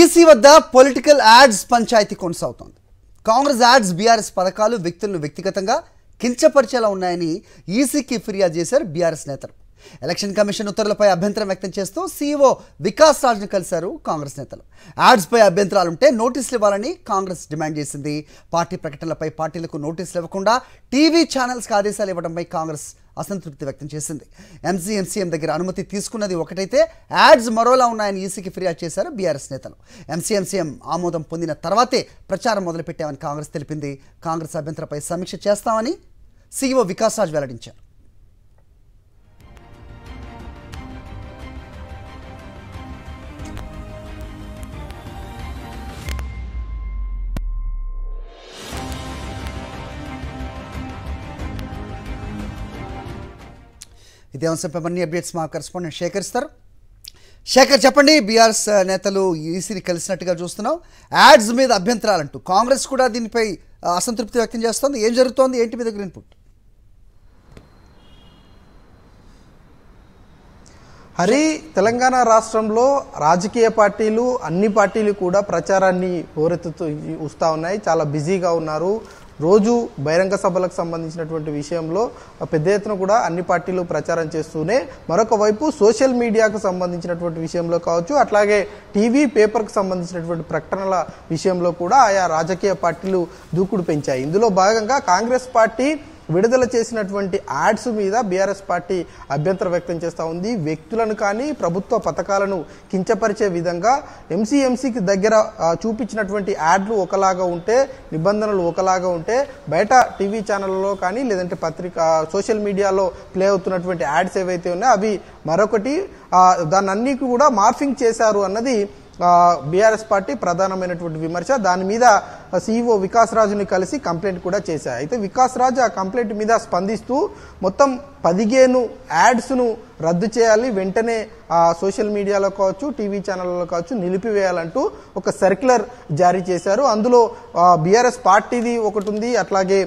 EC వద్ద political ads panchayat కొనసాగుతోంది Congress ads BRS పథకాలు వ్యక్తులను వ్యక్తిగతంగా కించపరిచేలా ఉన్నాయని ఈసీకి ఫిర్యాదు చేశారు బీఆర్ఎస్ నేతలు ఎలక్షన్ కమిషన్ ఉత్తర్వులపై అభ్యంతరం వ్యక్తం చేస్తూ సీఈఓ వికాస్ రాజ్ను కలిశారు కాంగ్రెస్ నేతలు యాడ్స్పై అభ్యంతరాలుంటే నోటీసులు ఇవ్వాలని కాంగ్రెస్ డిమాండ్ చేసింది పార్టీ ప్రకటనలపై పార్టీలకు నోటీసులు ఇవ్వకుండా టీవీ ఛానల్స్కి ఆదేశాలు ఇవ్వడంపై కాంగ్రెస్ అసంతృప్తి వ్యక్తం చేసింది ఎంసీఎంసీఎం దగ్గర అనుమతి తీసుకున్నది ఒకటైతే యాడ్స్ మరోలా ఉన్నాయని ఈసీకి e ఫిర్యాదు చేశారు బీఆర్ఎస్ నేతలు ఎంసీఎంసీఎం ఆమోదం పొందిన తర్వాతే ప్రచారం మొదలుపెట్టామని కాంగ్రెస్ తెలిపింది కాంగ్రెస్ అభ్యంతరపై సమీక్ష చేస్తామని సీఈఓ e వికాస్ రాజ్ వెల్లడించారు ఇదే అంశంపై మరిన్ని అప్డేట్స్ మా కరెస్పాండెంట్ ఇస్తారు శేఖర్ చెప్పండి బీఆర్ఎస్ నేతలు ఈసీని కలిసినట్టుగా చూస్తున్నాం యాడ్స్ మీద అభ్యంతరాలంటూ కాంగ్రెస్ కూడా దీనిపై అసంతృప్తి వ్యక్తం చేస్తోంది ఏం జరుగుతోంది ఏంటి మీ దగ్గర ఇన్పుట్ హరి తెలంగాణ రాష్ట్రంలో రాజకీయ పార్టీలు అన్ని పార్టీలు కూడా ప్రచారాన్ని హోరెత్తుతూ వస్తూ ఉన్నాయి చాలా బిజీగా ఉన్నారు రోజు బహిరంగ సభలకు సంబంధించినటువంటి విషయంలో పెద్ద ఎత్తున కూడా అన్ని పార్టీలు ప్రచారం చేస్తూనే మరొక వైపు సోషల్ మీడియాకు సంబంధించినటువంటి విషయంలో కావచ్చు అట్లాగే టీవీ పేపర్కు సంబంధించినటువంటి ప్రకటనల విషయంలో కూడా ఆయా రాజకీయ పార్టీలు దూకుడు పెంచాయి ఇందులో భాగంగా కాంగ్రెస్ పార్టీ విడుదల చేసినటువంటి యాడ్స్ మీద బీఆర్ఎస్ పార్టీ అభ్యంతరం వ్యక్తం చేస్తూ ఉంది వ్యక్తులను కానీ ప్రభుత్వ పథకాలను కించపరిచే విధంగా ఎంసీఎంసీకి దగ్గర చూపించినటువంటి యాడ్లు ఒకలాగా ఉంటే నిబంధనలు ఒకలాగా ఉంటే బయట టీవీ ఛానళ్ళలో కానీ లేదంటే పత్రిక సోషల్ మీడియాలో ప్లే అవుతున్నటువంటి యాడ్స్ ఏవైతే ఉన్నాయో అవి మరొకటి దాన్ని కూడా మార్ఫింగ్ చేశారు అన్నది బీఆర్ఎస్ పార్టీ ప్రధానమైనటువంటి విమర్శ దాని మీద సీఈఓ e వికాస్ రాజుని కలిసి కంప్లైంట్ కూడా చేశారు అయితే వికాస్ రాజు ఆ కంప్లైంట్ మీద స్పందిస్తూ మొత్తం పదిహేను యాడ్స్ను రద్దు చేయాలి వెంటనే ఆ సోషల్ మీడియాలో కావచ్చు టీవీ ఛానల్లో కావచ్చు నిలిపివేయాలంటూ ఒక సర్క్యులర్ జారీ చేశారు అందులో బీఆర్ఎస్ పార్టీది ఒకటి ఉంది అట్లాగే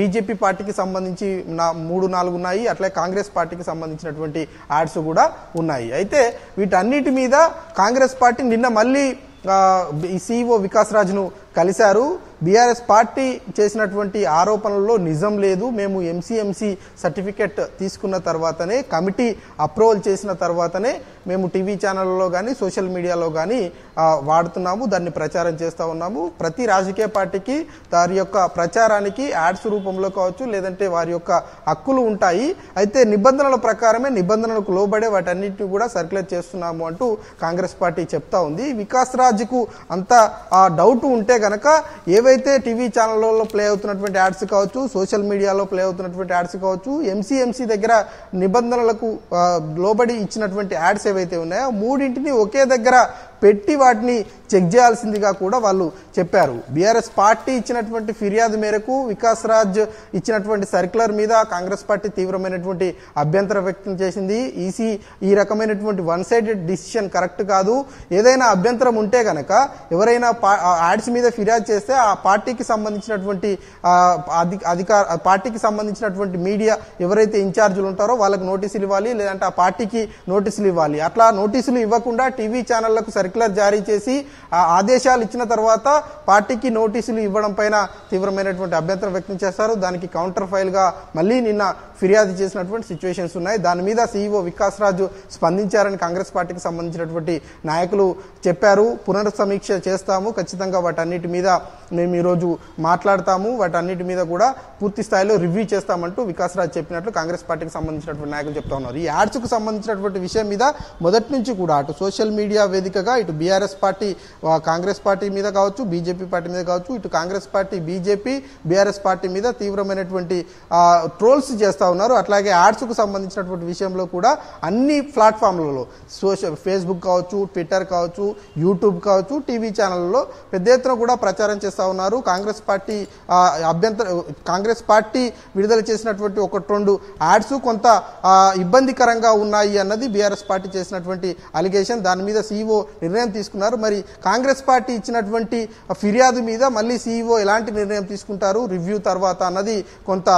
బీజేపీ పార్టీకి సంబంధించి నా మూడు నాలుగు ఉన్నాయి అట్లాగే కాంగ్రెస్ పార్టీకి సంబంధించినటువంటి యాడ్స్ కూడా ఉన్నాయి అయితే వీటన్నిటి మీద కాంగ్రెస్ పార్టీ నిన్న మళ్ళీ ఈ సీఈఓ e వికాస్ రాజును కలిశారు బీఆర్ఎస్ పార్టీ చేసినటువంటి ఆరోపణల్లో నిజం లేదు మేము ఎంసీఎంసీ సర్టిఫికెట్ తీసుకున్న తర్వాతనే కమిటీ అప్రూవల్ చేసిన తర్వాతనే మేము టీవీ ఛానళ్ళలో కానీ సోషల్ మీడియాలో కానీ వాడుతున్నాము దాన్ని ప్రచారం చేస్తూ ఉన్నాము ప్రతి రాజకీయ పార్టీకి వారి యొక్క ప్రచారానికి యాడ్స్ రూపంలో కావచ్చు లేదంటే వారి యొక్క హక్కులు ఉంటాయి అయితే నిబంధనల ప్రకారమే నిబంధనలకు లోబడే వాటన్నిటిని కూడా సర్క్యులేట్ చేస్తున్నాము అంటూ కాంగ్రెస్ పార్టీ చెప్తా ఉంది వికాస్ రాజుకు అంత డౌట్ ఉంటే గనక ఏవైతే టీవీ ఛానళ్ళలో ప్లే అవుతున్నటువంటి యాడ్స్ కావచ్చు సోషల్ మీడియాలో ప్లే అవుతున్నటువంటి యాడ్స్ కావచ్చు ఎంసీఎంసీ దగ్గర నిబంధనలకు లోబడి ఇచ్చినటువంటి యాడ్స్ ఏవైతే ఉన్నాయో మూడింటిని ఒకే దగ్గర పెట్టి వాటిని చెక్ చేయాల్సిందిగా కూడా వాళ్ళు చెప్పారు బీఆర్ఎస్ పార్టీ ఇచ్చినటువంటి ఫిర్యాదు మేరకు వికాస్ రాజ్ ఇచ్చినటువంటి సర్క్యులర్ మీద కాంగ్రెస్ పార్టీ తీవ్రమైనటువంటి అభ్యంతర వ్యక్తం చేసింది ఈసీ ఈ రకమైనటువంటి వన్ సైడెడ్ డిసిషన్ కరెక్ట్ కాదు ఏదైనా అభ్యంతరం ఉంటే గనక ఎవరైనా యాడ్స్ మీద ఫిర్యాదు చేస్తే ఆ పార్టీకి సంబంధించినటువంటి అధికార పార్టీకి సంబంధించినటువంటి మీడియా ఎవరైతే ఇన్ఛార్జీలు ఉంటారో వాళ్ళకి నోటీసులు ఇవ్వాలి లేదంటే ఆ పార్టీకి నోటీసులు ఇవ్వాలి అట్లా నోటీసులు ఇవ్వకుండా టీవీ ఛానళ్లకు సరి సర్క్యులర్ జారీ చేసి ఆ ఆదేశాలు ఇచ్చిన తర్వాత పార్టీకి నోటీసులు ఇవ్వడం పైన తీవ్రమైనటువంటి అభ్యంతరం వ్యక్తం చేస్తారు దానికి కౌంటర్ ఫైల్గా మళ్ళీ నిన్న ఫిర్యాదు చేసినటువంటి సిచ్యువేషన్స్ ఉన్నాయి దాని మీద సీఈఓ e వికాస్ రాజు స్పందించారని కాంగ్రెస్ పార్టీకి సంబంధించినటువంటి నాయకులు చెప్పారు సమీక్ష చేస్తాము ఖచ్చితంగా వాటన్నిటి మీద మేము ఈరోజు మాట్లాడతాము వాటన్నిటి మీద కూడా పూర్తి స్థాయిలో రివ్యూ చేస్తామంటూ వికాస్ రాజ్ చెప్పినట్లు కాంగ్రెస్ పార్టీకి సంబంధించినటువంటి నాయకులు చెప్తా ఉన్నారు ఈ యాడ్స్కు సంబంధించినటువంటి విషయం మీద మొదటి నుంచి కూడా అటు సోషల్ మీడియా వేదికగా ఇటు బీఆర్ఎస్ పార్టీ కాంగ్రెస్ పార్టీ మీద కావచ్చు బీజేపీ పార్టీ మీద కావచ్చు ఇటు Congress party BJP BRS party మీద తీవ్రమైనటువంటి ట్రోల్స్ చేస్తూ ఉన్నారు అట్లాగే యాడ్స్కు సంబంధించినటువంటి విషయంలో కూడా అన్ని ప్లాట్ఫామ్లలో సోషల్ ఫేస్బుక్ కావచ్చు ట్విట్టర్ కావచ్చు యూట్యూబ్ కావచ్చు టీవీ ఛానళ్ళలో పెద్ద ఎత్తున కూడా ప్రచారం చేస్తారు చేస్తూ ఉన్నారు కాంగ్రెస్ పార్టీ అభ్యంతర కాంగ్రెస్ పార్టీ విడుదల చేసినటువంటి ఒకటి రెండు యాడ్స్ కొంత ఇబ్బందికరంగా ఉన్నాయి అన్నది బీఆర్ఎస్ పార్టీ చేసినటువంటి అలిగేషన్ దాని మీద సీఈఓ నిర్ణయం తీసుకున్నారు మరి కాంగ్రెస్ పార్టీ ఇచ్చినటువంటి ఫిర్యాదు మీద మళ్ళీ సీఈఓ ఎలాంటి నిర్ణయం తీసుకుంటారు రివ్యూ తర్వాత అన్నది కొంత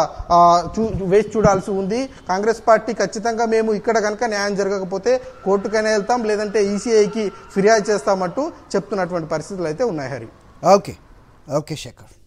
వేసి చూడాల్సి ఉంది కాంగ్రెస్ పార్టీ ఖచ్చితంగా మేము ఇక్కడ కనుక న్యాయం జరగకపోతే కోర్టుకైనా వెళ్తాం లేదంటే ఈసీఐకి ఫిర్యాదు చేస్తామంటూ చెప్తున్నటువంటి పరిస్థితులు అయితే ఉన్నాయి హరి ఓకే اوكي شكر